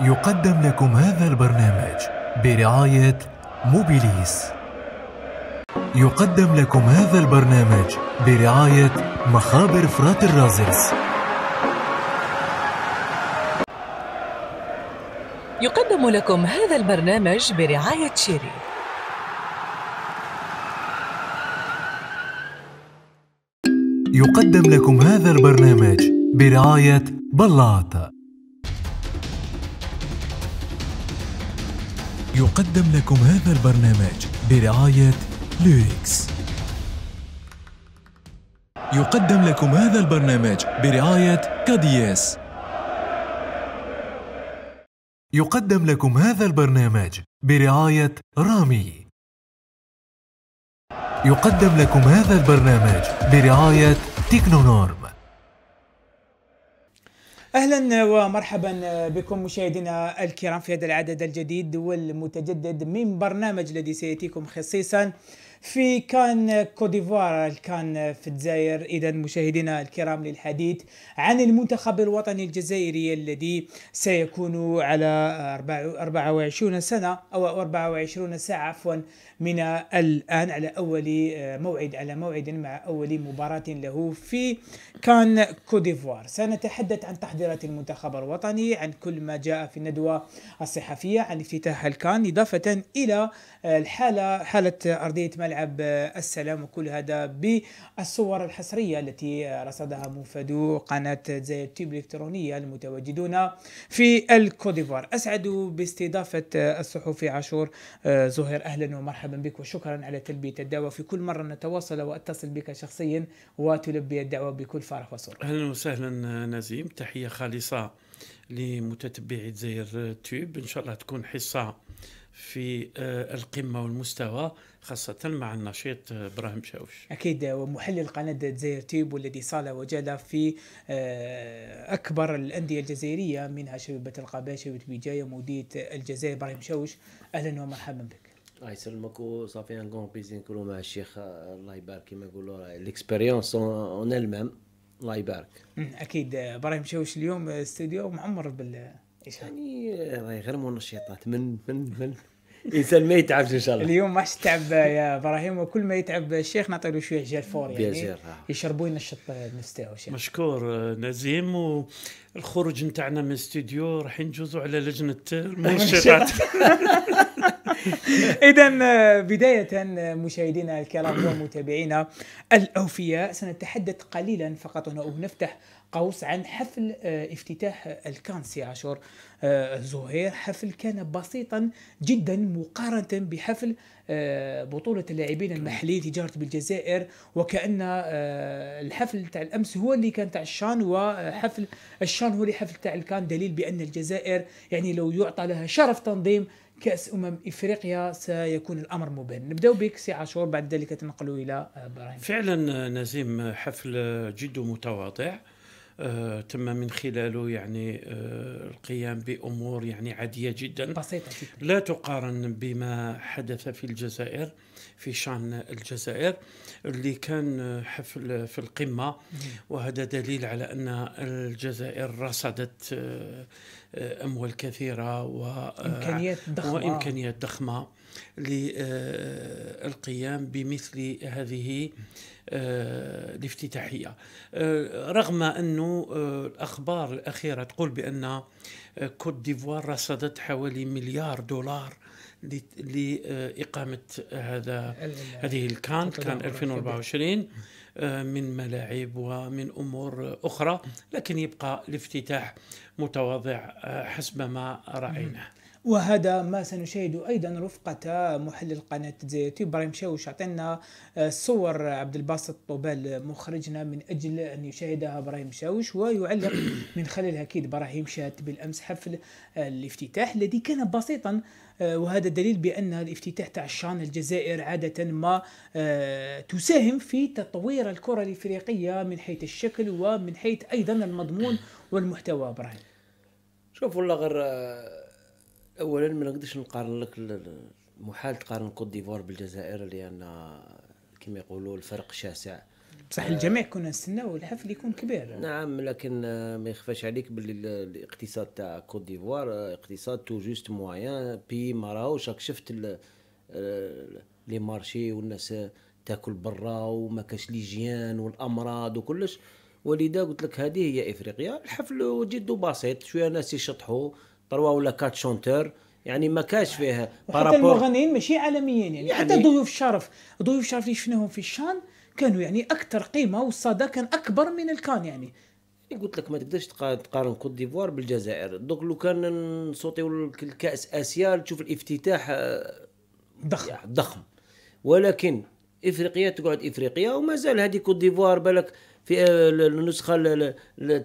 يقدم لكم هذا البرنامج برعاية موبيليس يقدم لكم هذا البرنامج برعاية مخابر فرات الرازلز يقدم لكم هذا البرنامج برعاية شيري يقدم لكم هذا البرنامج برعاية بلاط يقدم لكم هذا البرنامج برعاية ليركس يقدم لكم هذا البرنامج برعاية كادياس يقدم لكم هذا البرنامج برعاية رامي يقدم لكم هذا البرنامج برعاية تكنونورم اهلا ومرحبا بكم مشاهدينا الكرام في هذا العدد الجديد والمتجدد من برنامج الذي سياتيكم خصيصا في كان كوديفوار كان في الجزائر اذا مشاهدينا الكرام للحديث عن المنتخب الوطني الجزائري الذي سيكون على 24 سنه او 24 ساعه عفوا من الآن على أول آه، موعد على موعد مع أول مباراة له في كان كوديفوار سنتحدث عن تحضيرات المنتخب الوطني عن كل ما جاء في الندوة الصحفية عن افتتاح الكان إضافة إلى آه، الحالة حالة أرضية ملعب آه، السلام وكل هذا بالصور الحصرية التي رصدها مفادو قناة زي تيب الإلكترونية المتواجدون في الكوديفوار أسعد باستضافة الصحفي عاشور زهير أهلا ومرحبا مرحبا بك وشكرا على تلبية الدعوة في كل مرة نتواصل وأتصل بك شخصيا وتلبي الدعوة بكل فرح وسرور أهلا وسهلا نزيم تحية خالصة لمتتبعي زير تيوب إن شاء الله تكون حصة في آه، القمة والمستوى خاصة مع النشيط آه، إبراهيم شاوش أكيد ومحلل قناة زير تيوب والذي صال وجل في آه، أكبر الأندية الجزائرية منها شبيبة القباشة شبيبة الوجاية مودية الجزائر إبراهيم شاوش أهلا ومرحبا بك الله يسلمك وصافي ان كون بيزين نكونوا مع الشيخ الله يبارك كما نقولوا ليكسبيريونس اون المام الله يبارك اكيد ابراهيم شوش اليوم استوديو معمر بال يعني راهي غير منشطات من من من الانسان ما يتعبش ان شاء الله اليوم ما تعب يا ابراهيم وكل ما يتعب الشيخ نعطي له شويه جال فور يعني يشربوا ينشط النفس تاعو مشكور نزيم والخروج نتاعنا من الاستوديو راح نجوزوا على لجنه المنشطات اذا آه، بدايه آه، مشاهدينا الكرام ومتابعينا الاوفياء سنتحدث قليلا فقط هنا ونفتح قوس عن حفل آه، افتتاح الكانسي عاشور زهير حفل كان بسيطا جدا مقارنه بحفل بطوله اللاعبين المحليين تجاره بالجزائر وكان الحفل تاع الامس هو اللي كان تاع الشان وحفل الشان هو اللي حفل تاع الكان دليل بان الجزائر يعني لو يعطى لها شرف تنظيم كأس أمم إفريقيا سيكون الأمر مبهم نبداو بك سي عاشور بعد ذلك تنقلوا إلى إبراهيم فعلا نزيم حفل جد متواضع آه، تم من خلاله يعني آه، القيام بامور يعني عاديه جدا بسيطه جدا لا تقارن بما حدث في الجزائر في شان الجزائر اللي كان حفل في القمه وهذا دليل على ان الجزائر رصدت آه، اموال كثيره و امكانيات ضخمه وامكانيات ضخمه للقيام بمثل هذه آه، الافتتاحية آه، رغم أن آه، الأخبار الأخيرة تقول بأن كوت ديفوار رصدت حوالي مليار دولار لإقامة هذا هذه الكانت كان 2024 من ملاعب ومن امور اخرى لكن يبقى الافتتاح متواضع حسب ما رايناه وهذا ما سنشاهد ايضا رفقه محلل قناه زيتي ابراهيم شاوش عطينا آه، صور عبد الباسط طوبال مخرجنا من اجل ان يشاهدها ابراهيم شاوش ويعلق من خلالها اكيد ابراهيم شات بالامس حفل آه، الافتتاح الذي كان بسيطا آه، وهذا دليل بان الافتتاح تاع الشان الجزائر عاده ما تساهم في تطوير الكره الافريقيه من حيث الشكل ومن حيث ايضا المضمون والمحتوى ابراهيم شوف والله غير اولا ما نقدرش نقارن لك محال تقارن كوت ديفوار بالجزائر لان كما يقولوا الفرق شاسع بصح آه، الجميع كنا نستناو الحفل يكون كبير نعم لكن ما يخفاش عليك باللي الاقتصاد تاع كوت ديفوار آه، اقتصاد تو جوست موايان بي ما راهوش راك شفت لي مارشي والناس تاكل برا وما كاش ليجيان والامراض وكلش ولذا قلت لك هذه هي افريقيا الحفل جد بسيط شويه ناس يشطحوا تروا ولا كات شونتور يعني ما كاش فيها حتى المغنيين ماشي عالميين يعني, يعني حتى ضيوف الشرف ضيوف الشرف اللي شفناهم في الشان كانوا يعني اكثر قيمه والصدى كان اكبر من الكان يعني إيه، قلت لك ما تقدرش تقارن كوت ديفوار بالجزائر دوك لو كان نصوتيو الكاس اسيا تشوف الافتتاح آه، ضخم ضخم ولكن افريقيا تقعد افريقيا ومازال هذه كوت ديفوار بالك في آه، النسخه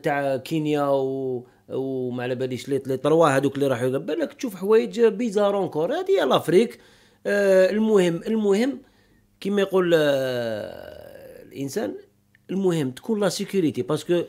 تاع كينيا و وما على باليش لي لي طروا هذوك اللي راحوا بالك تشوف حوايج بيزار اونكور هذه هي لافريك آه المهم المهم كما يقول آه الانسان المهم تكون لا سيكوريتي باسكو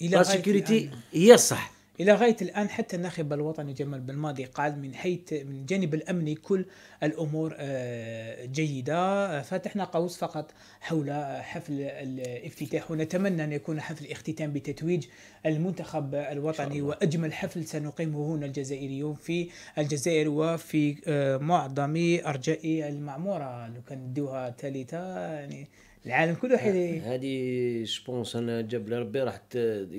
لا سيكوريتي هي الصح الى غايه الان حتى الناخب الوطني جمال بالماضي قال من حيث من الجانب الامني كل الامور آه، جيده آه، فتحنا قوس فقط حول حفل الافتتاح ونتمنى ان يكون حفل الاختتام بتتويج المنتخب الوطني واجمل حفل سنقيمه هنا الجزائريون في الجزائر وفي آه، معظم ارجاء المعموره لو كان ديوها ثالثه يعني العالم كله حيدي هذه بونس انا جاب لي ربي راح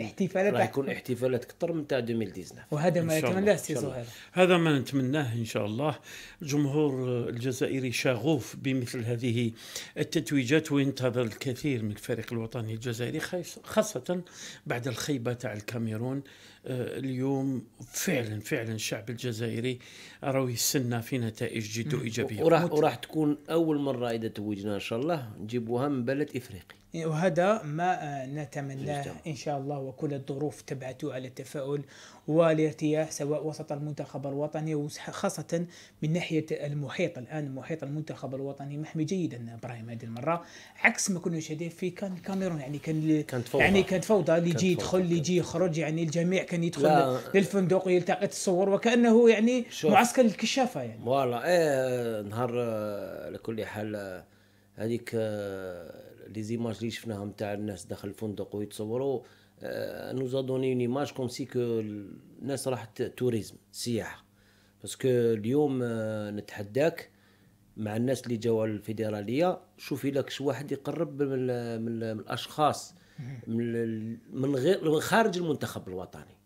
احتفالات راح يكون احتفالات اكثر من تاع 2019 وهذا ما يتمناه سي زهير هذا ما نتمناه ان شاء الله الجمهور الجزائري شغوف بمثل هذه التتويجات وينتظر الكثير من الفريق الوطني الجزائري خاصه بعد الخيبه تاع الكاميرون آه، اليوم فعلا فعلا الشعب الجزائري راهو يستنى في نتائج جد ايجابيه وراح وراح تكون اول مره اذا توجنا ان شاء الله نجيبوها من بلد افريقي وهذا ما آه، نتمناه ان شاء الله وكل الظروف تبعته على التفاؤل والارتياح سواء وسط المنتخب الوطني وخاصه من ناحيه المحيط الان محيط المنتخب الوطني محمي جيدا ابراهيم هذه المره عكس ما كنا شاهدين في كان الكاميرون يعني كان كانت فوضى يعني كانت فوضى اللي يجي يدخل اللي يجي يخرج يعني الجميع كان يدخل لا. للفندق ويلتقط الصور وكانه يعني شوف. معسكر الكشافه يعني فوالا ايه نهار آه، على كل حال آه، هذيك لي زيماج اللي شفناهم تاع الناس داخل الفندق ويتصوروا نو آه، a اون ايماج كوم comme si الناس راحت توريزم سياحه باسكو اليوم آه، نتحداك مع الناس اللي جاوا الفيدراليه شوفي لك شو واحد يقرب من, من الاشخاص من غير من خارج المنتخب الوطني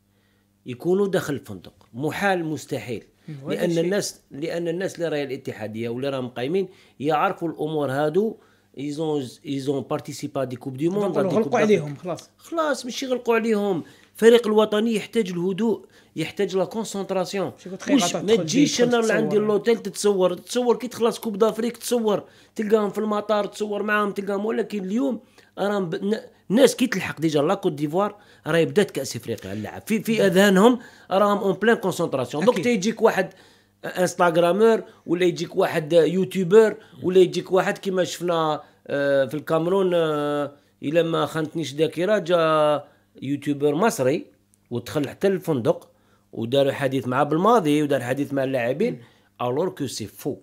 يكونوا داخل الفندق محال مستحيل لان الناس لان الناس اللي راهي الاتحاديه واللي راهم قايمين يعرفوا الامور هادو ايزون ايزون بارتيسيبا دي كوب دي موند غلقوا عليهم خلاص خلاص ماشي غلقوا عليهم الفريق الوطني يحتاج الهدوء يحتاج لا كونسونطراسيون ما تجيش انا عندي اللوتيل تتصور تتصور كي تخلص كوب دافريك تصور تلقاهم في المطار تصور معاهم تلقاهم ولكن اليوم راهم ب... الناس كي تلحق ديجا لا كوت ديفوار راهي بدات كاس افريقيا اللعب في في اذهانهم راهم اون بلان كونسونطراسيون دونك تيجيك واحد انستغرامر ولا يجيك واحد يوتيوبر ولا يجيك واحد كما شفنا آه، في الكامرون آه، الا ما خانتنيش ذاكره جا يوتيوبر مصري ودخل حتى الفندق ودار حديث معاه بالماضي ودار حديث مع اللاعبين الور كو سي فو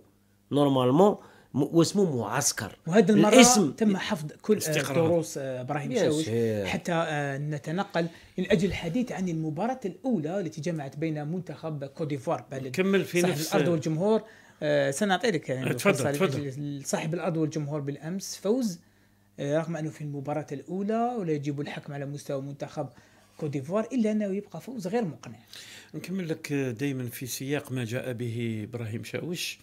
نورمالمون واسمه معسكر وهذا المرة الاسم تم حفظ كل آه، استقرار. دروس آه، ابراهيم شاوش حتى آه، نتنقل من اجل الحديث عن المباراة الاولى التي جمعت بين منتخب كوديفوار بلد كمل في صاحب نفس الارض والجمهور سنعطي لك يعني تفضل تفضل صاحب الارض والجمهور بالامس فوز رغم انه في المباراة الاولى ولا يجب الحكم على مستوى منتخب كوت ديفوار الا انه يبقى فوز غير مقنع. نكمل لك دائما في سياق ما جاء به ابراهيم شاوش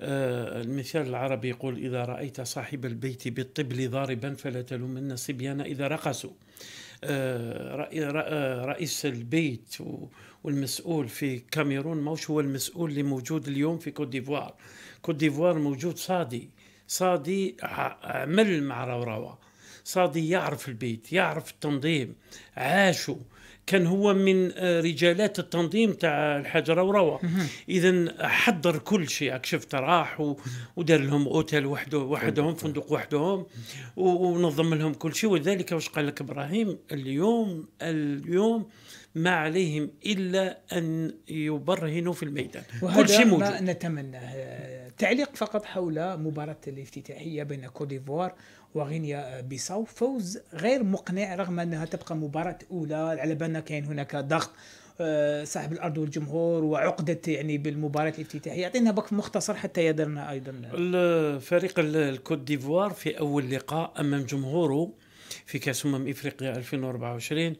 آه، المثال العربي يقول إذا رأيت صاحب البيت بالطبل ضاربا فلا تلومن الصبيان إذا رقصوا آه، آه، رئيس البيت والمسؤول في كاميرون موش هو المسؤول اللي موجود اليوم في كوت ديفوار كوت ديفوار موجود صادي صادي عمل مع روروا صادي يعرف البيت يعرف التنظيم عاشوا كان هو من آه، رجالات التنظيم تاع الحاج وروى اذا حضر كل شيء شفت راح ودار لهم اوتيل وحده وحدهم طيب. فندق وحدهم ونظم لهم كل شيء ولذلك واش قال لك ابراهيم اليوم اليوم ما عليهم إلا أن يبرهنوا في الميدان كل شيء موجود ما نتمناه تعليق فقط حول مباراة الافتتاحية بين كوديفوار وغينيا بيساو فوز غير مقنع رغم أنها تبقى مباراة أولى على بالنا كاين هناك ضغط آه، صاحب الارض والجمهور وعقده يعني بالمباراه الافتتاحيه اعطينا بك مختصر حتى يدرنا ايضا الفريق الكوت ديفوار في اول لقاء امام جمهوره في كاس امم افريقيا 2024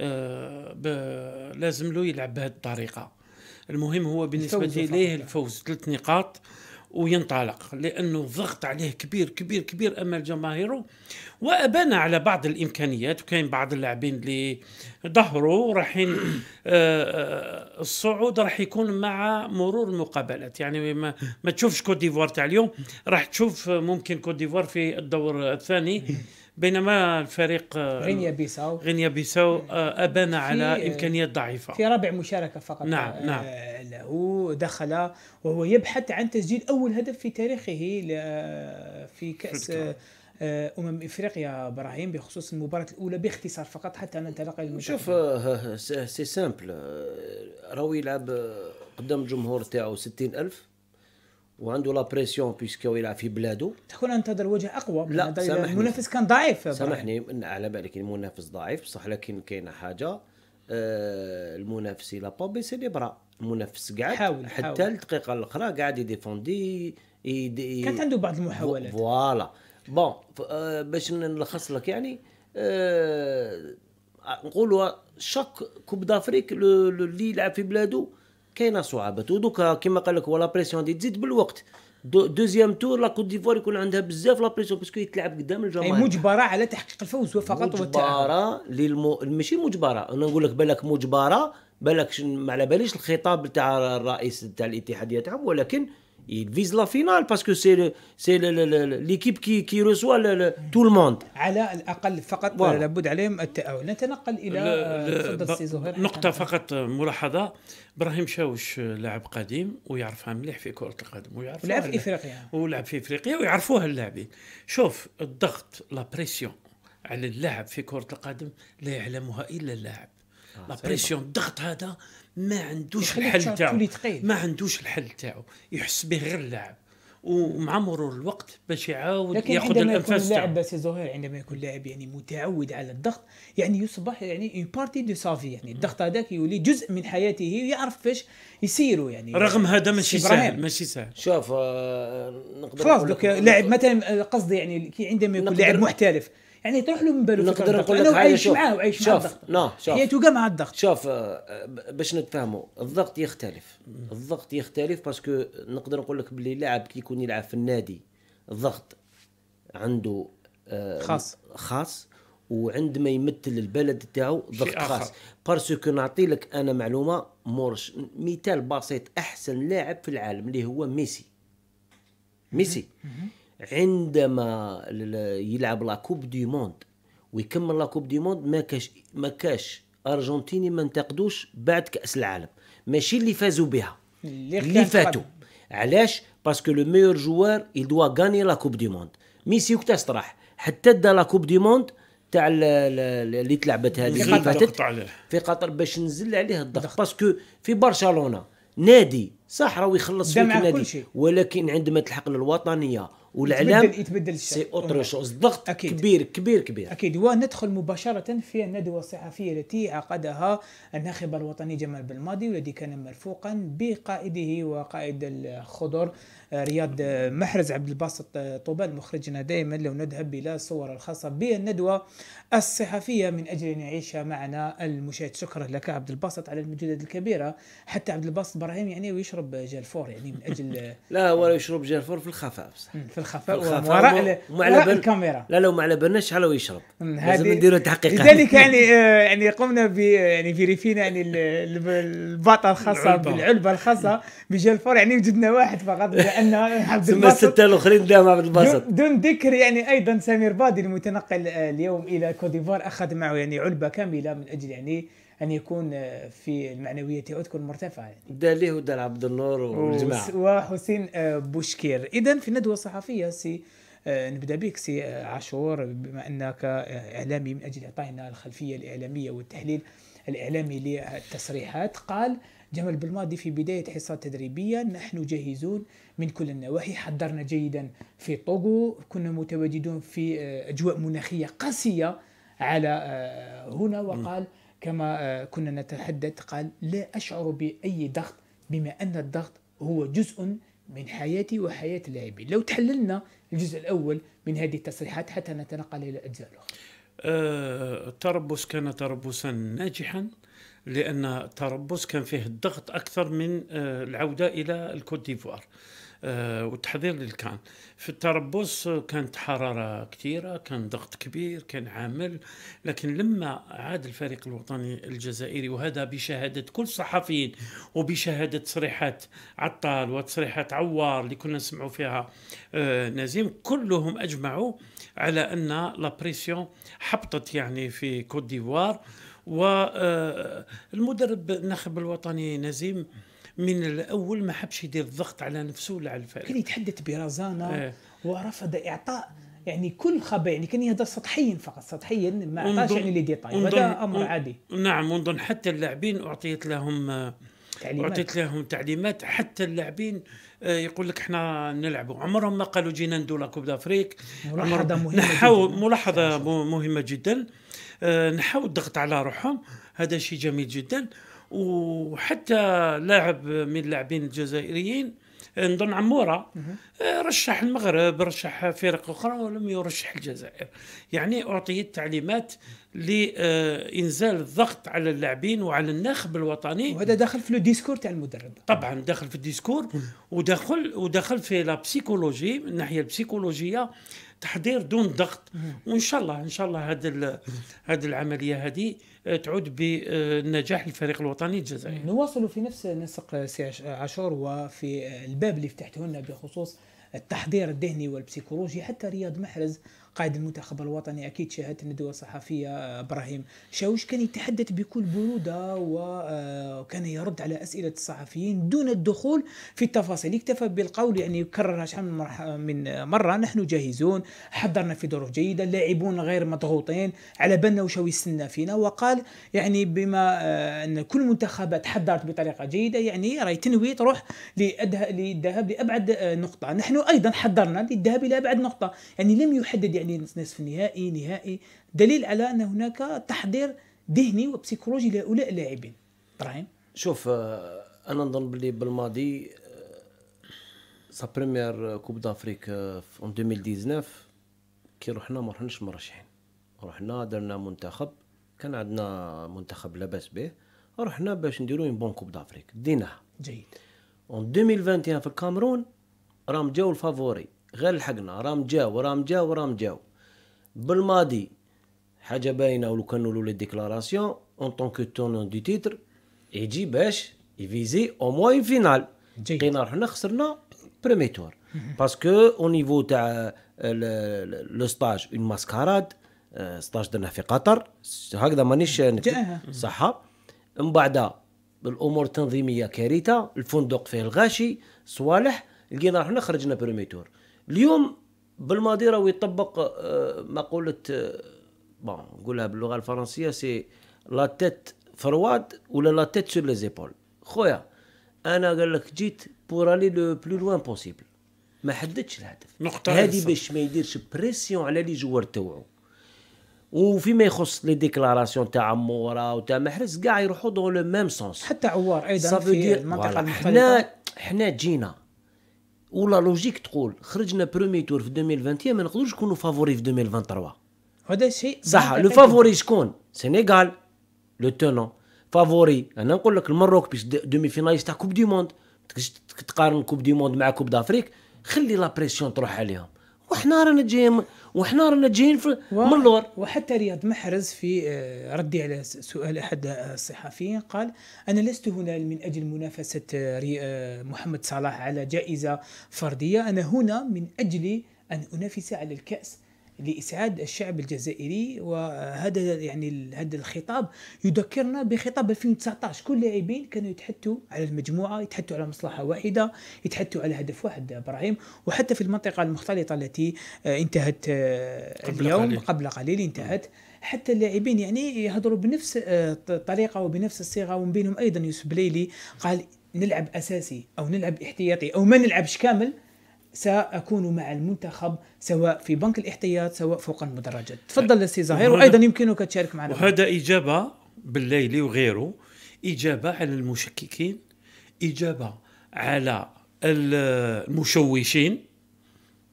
آه، لازم له يلعب بهذه الطريقه المهم هو بالنسبه ليه الفوز ثلاث نقاط وينطلق لانه الضغط عليه كبير كبير كبير امام جماهيره وابان على بعض الامكانيات وكاين بعض اللاعبين اللي ظهروا رايحين آه، آه، الصعود راح يكون مع مرور المقابلات يعني ما, ما تشوفش كوت ديفوار تاع اليوم راح تشوف ممكن كوت ديفوار في الدور الثاني بينما الفريق آه، غينيا بيساو غينيا بيساو آه، ابان على امكانيات ضعيفه في رابع مشاركه فقط نعم آه، نعم له دخل وهو يبحث عن تسجيل اول هدف في تاريخه في كاس امم افريقيا ابراهيم بخصوص المباراه الاولى باختصار فقط حتى ننتقل الى شوف سي سامبل راهو يلعب قدام الجمهور تاعو 60000 وعنده لا بريسيون بيسكو يلعب في بلاده تكون انت هذا الوجه اقوى لا سامحني المنافس كان ضعيف سامحني على بالك المنافس ضعيف بصح لكن كاينه حاجه آه، المنافس لا با بي سيليبرا المنافس قاعد حاول حتى الدقيقه الاخرى قاعد يديفوندي يدي كانت عنده بعض المحاولات فوالا بون آه، باش نلخص لك يعني آه، نقولوا شاك كوب دافريك اللي يلعب في بلاده كاينه صعوبات ودوكا كما قال لك هو لا بريسيون دي تزيد بالوقت دو دوزيام تور لا كوت ديفوار يكون عندها بزاف لا بريسيون باسكو يتلعب قدام الجماهير مجبره على تحقيق الفوز فقط مجبره للمو... ماشي مجبره انا نقول لك بالك مجبره بالك ما على باليش الخطاب تاع الرئيس تاع الاتحاد تاعهم ولكن Il vise la finale parce que c'est c'est l'équipe qui qui reçoit le, le, tout le monde. على الاقل فقط voilà. لابد عليهم التأهل نتنقل الى ب... نقطة فقط ملاحظة ابراهيم شاوش لاعب قديم ويعرفها مليح في كرة القدم ويعرفها ولعب في افريقيا ولعب في افريقيا ويعرفوها اللاعبين شوف الضغط لا بريسيون على اللاعب في كرة القدم لا يعلمها الا اللاعب آه، لا بريسيون الضغط هذا ما عندوش الحل تاعو ما عندوش الحل تاعو يحس به غير اللاعب ومع مرور الوقت باش يعاود ياخذ الانفاس لكن يكون لاعب سي زهير عندما يكون لاعب يعني متعود على الضغط يعني يصبح يعني اون بارتي دو سافي يعني الضغط هذاك يولي جزء من حياته يعرف فاش يسيروا يعني رغم هذا ماشي سهل ماشي سهل شوف آه نقدر خلاص لاعب مثلا آه، قصدي يعني عندما يكون لاعب محترف يعني تروح له من باله نقدر نقول لك حاجه شوف معاه وعيش شوف مع الضغط نو شوف هي يعني توقع مع الضغط شوف آه، باش نتفاهموا الضغط يختلف الضغط يختلف باسكو نقدر نقول لك باللي لاعب كي يكون يلعب في النادي الضغط عنده آه، خاص خاص وعندما يمثل البلد تاعو ضغط خاص باسكو نعطي لك انا معلومه مورش مثال بسيط احسن لاعب في العالم اللي هو ميسي ميسي عندما يلعب لا كوب دي موند ويكمل لا كوب دي موند ما كاش ما كاش ارجنتيني ما انتقدوش بعد كاس العالم ماشي اللي فازوا بها اللي فاتوا علاش باسكو لو ميور جوار يدوا غاني لا كوب دي موند ميسي وقتاش استراح حتى دا لا كوب دي موند تاع اللي تلعبت هذه اللي فاتت في قطر باش نزل عليه الضغط باسكو في برشلونه نادي صح راهو يخلص فيك النادي ولكن عندما تلحق للوطنيه والاعلام يتبدل يتبدل سي اوتر شوز ضغط أكيد. كبير كبير كبير اكيد وندخل مباشره في الندوه الصحفيه التي عقدها الناخب الوطني جمال بالماضي والذي كان مرفوقا بقائده وقائد الخضر آه، رياض آه، محرز عبد الباسط آه، طوبال مخرجنا دائما لو نذهب إلى الصور الخاصة بالندوة الصحفية من أجل أن يعيش معنا المشاهد شكرا لك عبد الباسط على المجهودات الكبيرة حتى عبد الباسط إبراهيم يعني ويشرب جلفور يعني من أجل لا هو يشرب جلفور في الخفاء بصح في الخفاء, وراء, الكاميرا لا لو ما على بالناش شحال ويشرب لازم نديروا تحقيق لذلك يعني يعني قمنا ب يعني فيريفينا يعني الباطه الخاصه بالعلبه الخاصه بجلفور يعني وجدنا واحد فقط لانه ثم السته الاخرين دائما عبد الباسط دون ذكر يعني ايضا سمير بادي المتنقل آه، اليوم الى كوديفوار اخذ معه يعني علبه كامله من اجل يعني ان يكون آه، في المعنويات تكون مرتفعه يعني. دا ليه عبد النور والجماعه وحسين آه، بوشكير اذا في ندوه صحفيه سي نبدا بك سي عاشور بما انك اعلامي من اجل اعطائنا الخلفيه الاعلاميه والتحليل الاعلامي للتصريحات قال جمل بالماضي في بداية حصة تدريبية نحن جاهزون من كل النواحي حضرنا جيدا في طوغو كنا متواجدون في آه، أجواء مناخية قاسية على آه، هنا وقال كما آه، كنا نتحدث قال لا أشعر بأي ضغط بما أن الضغط هو جزء من حياتي وحياة اللاعبين لو تحللنا الجزء الأول من هذه التصريحات حتى نتنقل إلى الأجزاء الأخرى التربص كان تربصا ناجحا لان التربص كان فيه الضغط اكثر من آه، العوده الى الكوت ديفوار آه، والتحضير اللي كان في التربص كانت حراره كثيره كان ضغط كبير كان عامل لكن لما عاد الفريق الوطني الجزائري وهذا بشهاده كل الصحفيين وبشهاده تصريحات عطال وتصريحات عوار اللي كنا نسمعوا فيها آه، نزيم كلهم اجمعوا على ان لابريسيون حبطت يعني في كوت ديفوار والمدرب الناخب الوطني نزيم من الاول ما حبش يدير الضغط على نفسه ولا على الفريق كان يتحدث برزانه إيه. ورفض اعطاء يعني كل خبر يعني كان يهضر سطحيا فقط سطحيا ما عطاش يعني لي ديتاي هذا امر عادي نعم ونظن حتى اللاعبين اعطيت لهم تعليمات. اعطيت لهم تعليمات حتى اللاعبين آه، يقول لك احنا نلعبوا عمرهم ما قالوا جينا ندو لا كوب دافريك ملاحظه مهمه جدا ملاحظه مهمه جدا آه، نحاو الضغط على روحهم هذا شيء جميل جدا وحتى لاعب من اللاعبين الجزائريين آه، نظن عموره آه، رشح المغرب رشح فرق اخرى ولم يرشح الجزائر يعني اعطيت تعليمات لانزال الضغط على اللاعبين وعلى الناخب الوطني وهذا داخل في الديسكور تاع المدرب طبعا داخل في الديسكور ودخل ودخل في لا بسيكولوجي من الناحيه البسيكولوجيه تحضير دون ضغط وان شاء الله ان شاء الله هذه هذه العمليه هذه آه، تعود بنجاح الفريق الوطني الجزائري نواصل في نفس نسق سي عاشور وفي الباب اللي فتحته لنا بخصوص التحضير الذهني والبسيكولوجي حتى رياض محرز قائد المنتخب الوطني أكيد شاهدت ندوة الصحفيه آه، إبراهيم شاوش كان يتحدث بكل برودة وكان آه، يرد على أسئلة الصحفيين دون الدخول في التفاصيل اكتفى بالقول يعني يكررها شحال من آه، مرة نحن جاهزون حضرنا في ظروف جيدة اللاعبون غير مضغوطين على بالنا وش يستنى فينا وقال يعني بما أن كل منتخبات حضرت بطريقة جيدة يعني راهي تنوي تروح للذهاب لأبعد نقطة نحن أيضا حضرنا للذهاب إلى أبعد نقطة يعني لم يحدد يعني لين نصف نهائي نهائي دليل على ان هناك تحضير ذهني وبسيكولوجي لهؤلاء اللاعبين ابراهيم شوف آه، انا نظن باللي بالماضي سا بريمير كوب دافريك في 2019 كي رحنا ما رحناش مرشحين رحنا درنا منتخب كان عندنا منتخب لاباس به رحنا باش نديرو اون بون كوب دافريك ديناها جيد اون 2021 في الكامرون راهم جاو الفافوري غير لحقنا راهم جاو راهم جاو راهم جاو بالماضي حاجه باينه ولو كانوا لي ديكلاراسيون اون طونك تونون دو تيتر يجي باش يفيزي او موان فينال لقينا رحنا خسرنا برومي تور باسكو او نيفو تاع لو ستاج اون ماسكاراد ستاج درناه في قطر هكذا مانيش صح من بعد الامور التنظيميه كارثه الفندق فيه الغاشي صوالح لقينا رحنا خرجنا برومي تور اليوم بالماضي راهو يطبق آه، مقوله آه، بون نقولها باللغه الفرنسيه سي لا تيت فرواد ولا لا تيت سور لي زيبول خويا انا قال لك جيت بور الي لو بلو لوان بوسيبل ما حددش الهدف نقطة هذه باش ما يديرش بريسيون على لي جوار تاوعو وفيما يخص لي ديكلاراسيون تاع مورا وتاع محرز كاع يروحوا دون لو ميم سونس حتى عوار ايضا في المنطقه المختلفه حنا حنا جينا ولا لوجيك تقول خرجنا برومي تور في 2021 ما نقدروش نكونوا فافوري في 2023 هذا شيء صح لو فافوري شكون سينيغال لو تونون فافوري انا نقول لك المروك باش دومي فيناليست تاع كوب دي موند تقارن كوب دي موند مع كوب دافريك خلي لا بريسيون تروح عليهم وحنا رانا جايين وحنا رانا جايين و... من اللور وحتى رياض محرز في آه، ردي على سؤال احد الصحفيين قال انا لست هنا من اجل منافسه آه، آه، محمد صلاح على جائزه فرديه انا هنا من اجل ان انافس على الكاس لاسعاد الشعب الجزائري وهذا يعني هذا الخطاب يذكرنا بخطاب 2019 كل اللاعبين كانوا يتحدثوا على المجموعه يتحدثوا على مصلحه واحده يتحدثوا على هدف واحد ابراهيم وحتى في المنطقه المختلطه التي آه، انتهت آه، قبل اليوم قليل. قبل قليل انتهت نعم. حتى اللاعبين يعني يهضروا بنفس الطريقه آه، وبنفس الصيغه ومن بينهم ايضا يوسف بليلي قال نلعب اساسي او نلعب احتياطي او ما نلعبش كامل ساكون مع المنتخب سواء في بنك الاحتياط سواء فوق المدرجات تفضل أه، سي زهير وايضا يمكنك تشارك معنا وهذا اجابه بالليلي وغيره اجابه على المشككين اجابه على المشوشين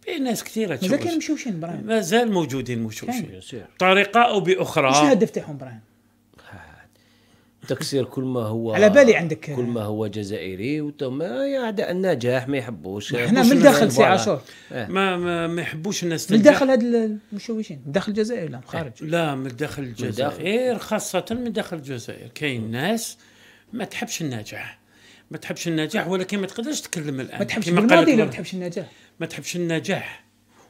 في ناس كثيره تشوش مازال مشوشين براين مازال موجودين مشوشين بطريقه او باخرى شنو الهدف تاعهم براين تكسير كل ما هو على بالي عندك كل ما هو جزائري وتم اعداء النجاح ما يحبوش احنا من داخل سي عاشور إيه. ما ما, يحبوش الناس من داخل هاد المشوشين من داخل الجزائر لا خارج إيه. لا من داخل الجزائر خاصه من داخل الجزائر كاين ناس ما تحبش النجاح ما تحبش النجاح ولكن ما تقدرش تكلم الان ما تحبش الماضي ولا ما تحبش النجاح ما تحبش النجاح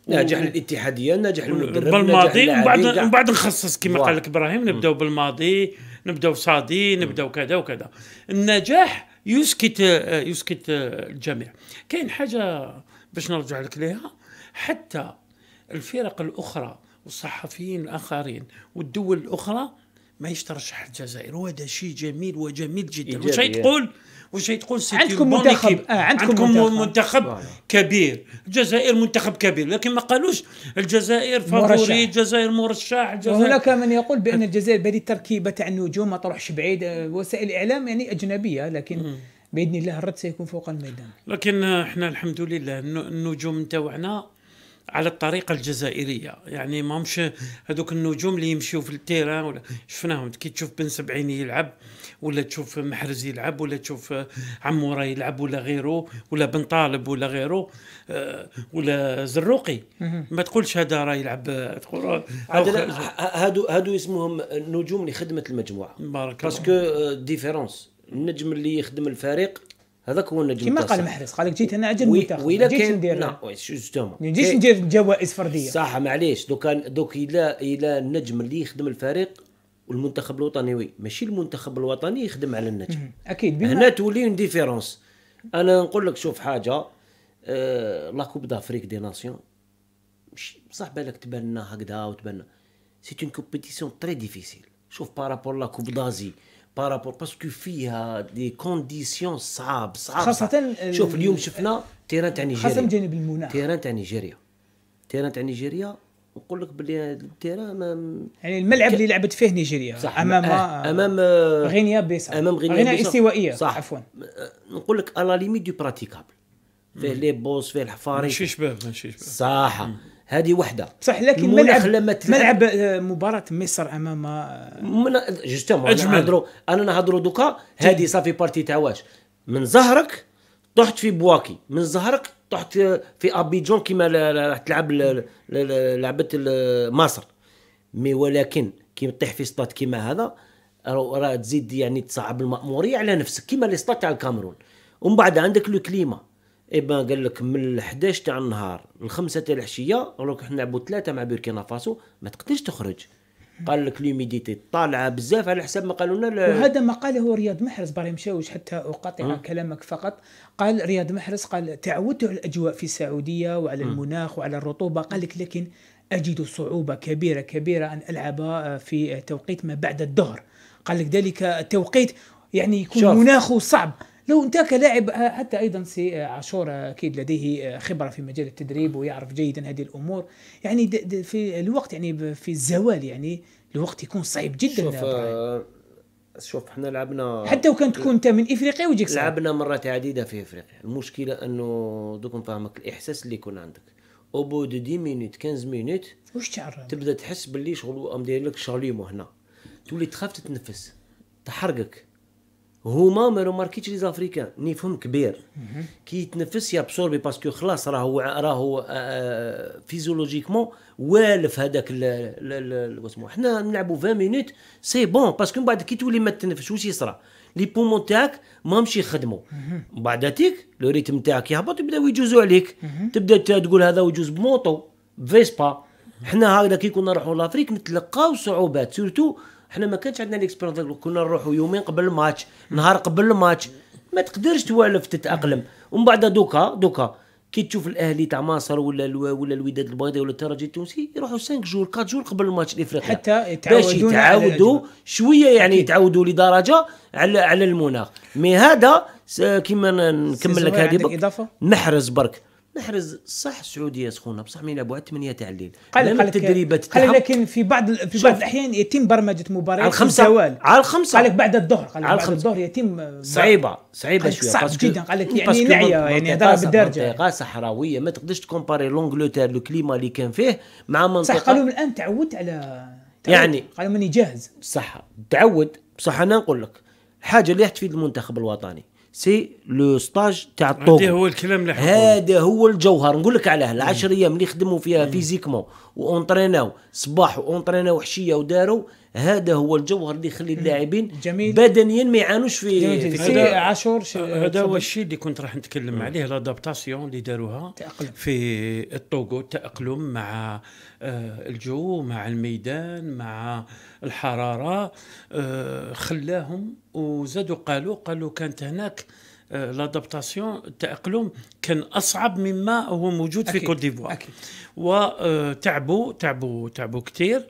ناجح الاتحاديه ناجح المدرب بالماضي ومن بعد بعد نخصص كما قال لك ابراهيم نبداو بالماضي نبداو صادي نبداو كذا وكذا النجاح يسكت آه، يسكت آه، الجميع كاين حاجه باش نرجع لك ليها حتى الفرق الاخرى والصحفيين الاخرين والدول الاخرى ما يشترش الجزائر وهذا شيء جميل وجميل جدا واش تقول إيه. وش تقول سيتي عندكم منتخب آه عندكم, عندكم منتخب, منتخب كبير الجزائر منتخب كبير لكن ما قالوش الجزائر فابوري الجزائر مرشح الجزائر وهناك من يقول بان الجزائر بهذه التركيبه تاع النجوم ما تروحش بعيد آه، وسائل الاعلام يعني اجنبيه لكن باذن الله الرد سيكون فوق الميدان لكن احنا الحمد لله النجوم تاعنا على الطريقه الجزائريه يعني ما مش هذوك النجوم اللي يمشيو في التيران ولا شفناهم كي تشوف بن سبعين يلعب ولا تشوف محرز يلعب ولا تشوف عموره يلعب ولا غيره ولا بن طالب ولا غيره آه، ولا زروقي ما تقولش هذا راه يلعب آه، تقول هادو هادو اسمهم نجوم لخدمه المجموعه بارك باسكو ديفيرونس آه، النجم اللي يخدم الفريق هذاك هو النجم كما قال محرز قال لك جيت انا عجل وي ويلا كان لا جوستومون ما نجيش يعني إيه. ندير جوائز فرديه صح معليش دوكا دوك الى الى النجم اللي يخدم الفريق والمنتخب الوطني وي ماشي المنتخب الوطني يخدم على النجم اكيد بما هنا تولي اون ديفيرونس انا نقول لك شوف حاجه آه لا كوب دافريك دي ناسيون مش بصح بالك تبان هكذا وتبان سي اون كومبيتيسيون تري ديفيسيل شوف بارابور لا كوب دازي بارابور باسكو فيها دي كونديسيون صعاب صعاب خاصة شوف اليوم شفنا تيران تاع نيجيريا خاصة جانب المناخ تيران تاع نيجيريا تيران تاع نيجيريا نقول لك باللي التيران امام يعني الملعب اللي لعبت فيه نيجيريا صح امام آه امام غينيا بيسا امام غينيا, غينيا بيسا استوائيه صح عفوا آه، نقول لك الا ليميت دو براتيكابل فيه لي بوس فيه الحفاري ماشي شباب ماشي شباب صح هذه وحده صح لكن ملعب لما ملعب آه، مباراه مصر امام آه، من... انا نهضروا انا نهضروا دوكا هذه صافي بارتي تاع واش من زهرك طحت في بواكي من زهرك طحت في ابيجون كيما راح تلعب لعبه مصر مي ولكن كي تطيح في سطات كيما هذا راه تزيد يعني تصعب المأموريه على نفسك كيما لي سطات تاع الكاميرون ومن بعد عندك لو كليما اي بان قال لك من 11 تاع النهار ل 5 تاع العشيه دونك حنا نلعبوا ثلاثه مع بوركينا فاسو ما تقدرش تخرج قال لك ليميديتي طالعه بزاف على حساب ما قالوا لنا وهذا ما قاله رياض محرز باري مشاوش حتى اقاطع كلامك فقط قال رياض محرز قال تعودت على الاجواء في السعوديه وعلى المناخ وعلى الرطوبه قال لك لكن اجد صعوبه كبيره كبيره ان العب في توقيت ما بعد الظهر قال لك ذلك التوقيت يعني يكون مناخه صعب لو انت كلاعب آه، حتى ايضا سي آه، عاشور آه، اكيد لديه خبره في مجال التدريب ويعرف جيدا هذه الامور يعني دي دي في الوقت يعني في الزوال يعني الوقت يكون صعب جدا شوف آه شوف احنا لعبنا حتى وكان تكون انت من افريقيا ويجيك لعبنا مرات عديده في افريقيا المشكله انه دوك نفهمك الاحساس اللي يكون عندك او بو دو 10 مينوت 15 مينوت واش تعرف تبدا تحس باللي شغل ام داير لك شغليمو هنا تولي تخاف تتنفس تحرقك هما ما ماركيتش لي زافريكان نيفهم كبير كي يتنفس يابسوربي باسكو خلاص راهو راهو فيزيولوجيكمون والف هذاك واسمو حنا نلعبوا 20 مينوت سي بون باسكو من بعد كي تولي ما تنفسش واش يصرى لي بومون تاعك ما مش يخدموا بعد تيك لو ريتم تاعك يهبط يبداو يجوزوا عليك تبدا تقول هذا وجوز بموطو فيسبا حنا هكذا كي كنا نروحوا لافريك نتلقاو صعوبات سورتو حنا ما كانش عندنا ليكسبيرونس كنا نروحوا يومين قبل الماتش نهار قبل الماتش ما تقدرش توالف تتاقلم ومن بعد دوكا دوكا كي تشوف الاهلي تاع مصر ولا الو... ولا الوداد البيضاء ولا الترجي التونسي يروحوا 5 جور 4 جور قبل الماتش الافريقي حتى باش يتعاودوا شويه يعني يتعاودوا لدرجه على على المناخ مي هذا كيما نكمل لك هذه محرز برك نحرز صح السعوديه سخونه بصح من ابو 8 تاع الليل قال لك التدريبات قال لكن في بعض في بعض الاحيان يتم برمجه مباريات على الخمسه على الخمسه قال لك بعد الظهر قال لك بعد الظهر يتم صعيبه صعيبه شويه صعب جدا قال لك يعني نعيه يعني هذا بالدرجه منطقه صحراويه ما تقدرش تكومباري لونجلتير لو كليما اللي كان فيه مع منطقه صح قالوا الان تعودت على يعني قالوا ماني جاهز صح تعود بصح انا نقول لك الحاجه اللي تفيد المنتخب الوطني سي لو ستاج تاع الطوب هذا هو الكلام هذا هو الجوهر نقول لك علاه العشر ايام اللي خدموا فيها فيزيكمون وانطريناو صباح وانطريناو حشيه وداروا هذا هو الجوهر اللي يخلي اللاعبين بدنيا ما يعانوش في عاشور هذا هو الشيء اللي كنت راح نتكلم مم. عليه لادابتاسيون اللي داروها تأقلم. في الطوغو التاقلم مع آه، الجو مع الميدان مع الحراره آه، خلاهم وزادوا قالوا قالوا كانت هناك آه، لادابتاسيون التاقلم كان اصعب مما هو موجود في كوت ديفوار وتعبوا تعبوا تعبوا كثير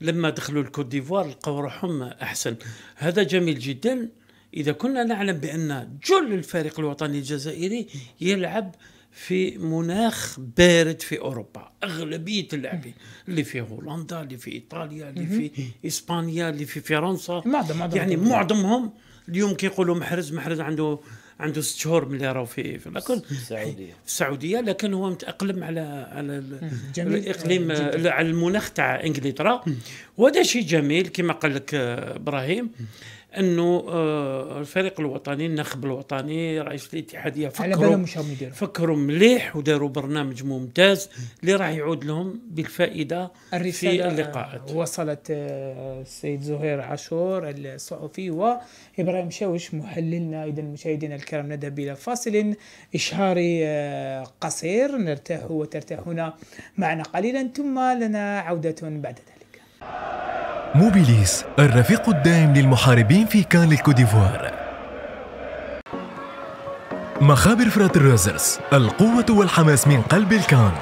لما دخلوا الكوت ديفوار لقوا روحهم احسن هذا جميل جدا اذا كنا نعلم بان جل الفريق الوطني الجزائري يلعب في مناخ بارد في اوروبا اغلبيه اللاعبين اللي في هولندا اللي في ايطاليا اللي في اسبانيا اللي في فرنسا يعني معظمهم اليوم كيقولوا محرز محرز عنده عنده ست شهور من اللي راهو في في السعوديه في السعوديه لكن هو متاقلم على على الاقليم على المناخ تاع انجلترا وهذا شيء جميل كما قال لك ابراهيم انه آه، الفريق الوطني النخب الوطني رئيس الاتحاديه فكروا فكروا مليح وداروا برنامج ممتاز اللي راح يعود لهم بالفائده في اللقاءات وصلت آه، السيد زهير عاشور الصحفي وابراهيم شاوش محللنا اذا مشاهدينا الكرام نذهب الى فاصل اشهاري آه، قصير نرتاح وترتاحون معنا قليلا ثم لنا عوده بعد ذلك موبيليس الرفيق الدائم للمحاربين في كان الكوديفوار مخابر فرات الرازرز القوة والحماس من قلب الكان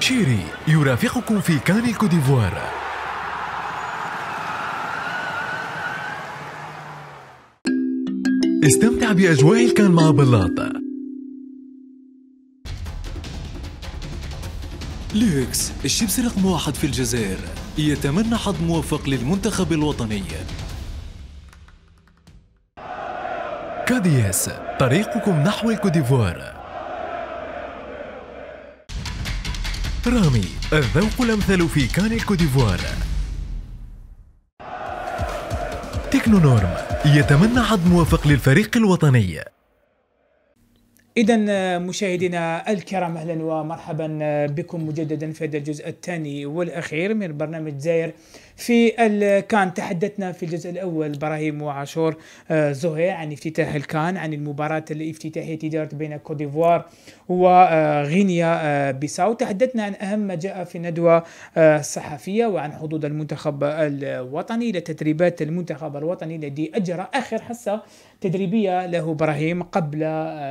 شيري يرافقكم في كان الكوديفوار استمتع بأجواء الكان مع بلاط ليكس الشيبس رقم واحد في الجزائر يتمنى حظ موفق للمنتخب الوطني كادياس طريقكم نحو الكوديفوار رامي الذوق الأمثل في كان الكوديفوار تكنونورم يتمنى حظ موفق للفريق الوطني إذا آه، مشاهدينا الكرام أهلا ومرحبا آه، بكم مجددا في هذا الجزء الثاني والأخير من برنامج زاير في الكان تحدثنا في الجزء الاول ابراهيم وعاشور آه، زهير عن افتتاح الكان عن المباراه الافتتاحيه اللي دارت بين كوديفوار وغينيا آه، آه، بيساو تحدثنا عن اهم ما جاء في الندوه الصحفيه وعن حظوظ المنتخب الوطني لتدريبات المنتخب الوطني الذي اجرى اخر حصه تدريبيه له ابراهيم قبل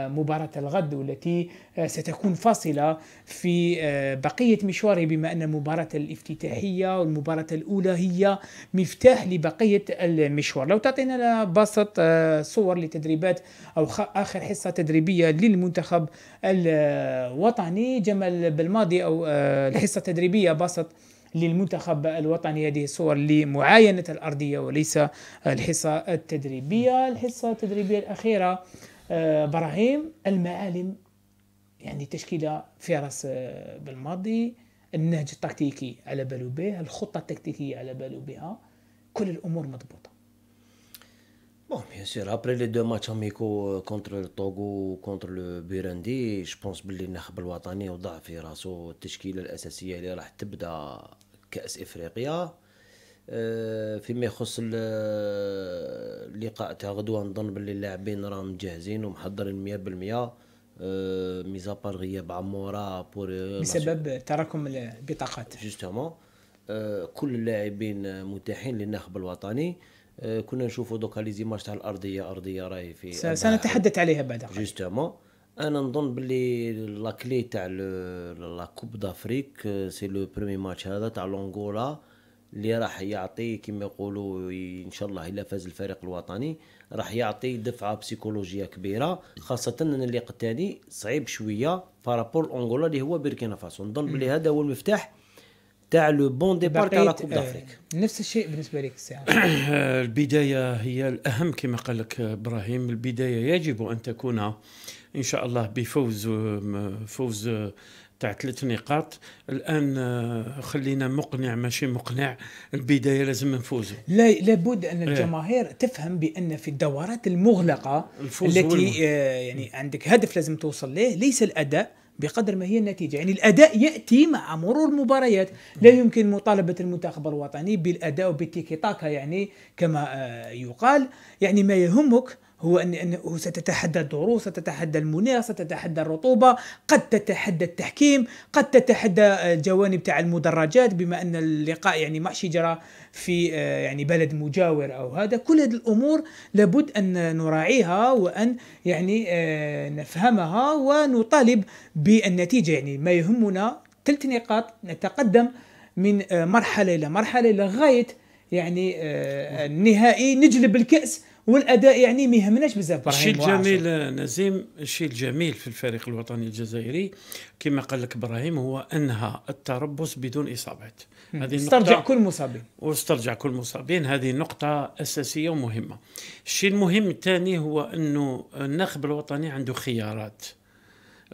مباراه الغد والتي ستكون فاصله في بقيه مشواره بما ان المباراه الافتتاحيه والمباراه الاولى هي مفتاح لبقيه المشوار لو تعطينا بسط آه، صور لتدريبات او اخر حصه تدريبيه للمنتخب الوطني جمال بالماضي او آه، الحصه التدريبيه بسط للمنتخب الوطني هذه الصور لمعاينه الارضيه وليس الحصه التدريبيه الحصه التدريبيه الاخيره آه، براهيم المعالم يعني تشكيله فراس بالماضي النهج التكتيكي على باله به الخطه التكتيكيه على باله بها كل الامور مضبوطه بون بيان سور ابري لي دو ماتش اميكو كونتر طوغو Togo لو le جو بونس بلي باللي النخب الوطني وضع في راسو التشكيله الاساسيه اللي راح تبدا كاس افريقيا فيما يخص اللقاء تاع غدوه نظن باللي اللاعبين راهم مجهزين ومحضرين 100% ميزابار غياب عمورا بور بسبب تراكم البطاقات جوستومون كل اللاعبين متاحين للناخب الوطني euh, كنا نشوفوا دوكا لي زيماج تاع الارضيه ارضيه راهي في سنتحدث عليها بعد جوستومون انا نظن باللي لا كلي تاع لا كوب دافريك سي لو بريمي ماتش هذا تاع لونغولا اللي راح يعطي كما يقولوا ان شاء الله الا فاز الفريق الوطني راح يعطي دفعه بسيكولوجيه كبيره خاصه ان اللي قتالي صعيب شويه فارابور اونغولا اللي هو بيركينا فاسو نظن بلي هذا هو المفتاح تاع لو بون ديبار تاع لا كوب دافريك نفس الشيء بالنسبه لك الساعه البدايه هي الاهم كما قال لك ابراهيم البدايه يجب ان تكون ان شاء الله بفوز فوز تاع ثلاث نقاط الان آه، خلينا مقنع ماشي مقنع البدايه لازم نفوزوا لا لابد ان إيه. الجماهير إيه؟ تفهم بان في الدورات المغلقه التي آه، يعني عندك هدف لازم توصل ليه ليس الاداء بقدر ما هي النتيجة يعني الأداء يأتي مع مرور المباريات لا يمكن مطالبة المنتخب الوطني بالأداء وبالتيكي تاكا يعني كما آه، يقال يعني ما يهمك هو أن أنه ستتحدى الظروف ستتحدى المناخ ستتحدى الرطوبة قد تتحدى التحكيم قد تتحدى آه، جوانب تاع المدرجات بما أن اللقاء يعني ما جرى في آه، يعني بلد مجاور أو هذا كل هذه الأمور لابد أن نراعيها وأن يعني آه، نفهمها ونطالب بالنتيجة يعني ما يهمنا ثلاث نقاط نتقدم من مرحلة إلى مرحلة لغاية يعني النهائي نجلب الكأس والاداء يعني ما يهمناش بزاف الشيء الجميل نزيم الشيء الجميل في الفريق الوطني الجزائري كما قال لك ابراهيم هو انهى التربص بدون اصابات هذه استرجع كل مصابين واسترجع كل مصابين هذه نقطة أساسية ومهمة الشيء المهم الثاني هو أنه الناخب الوطني عنده خيارات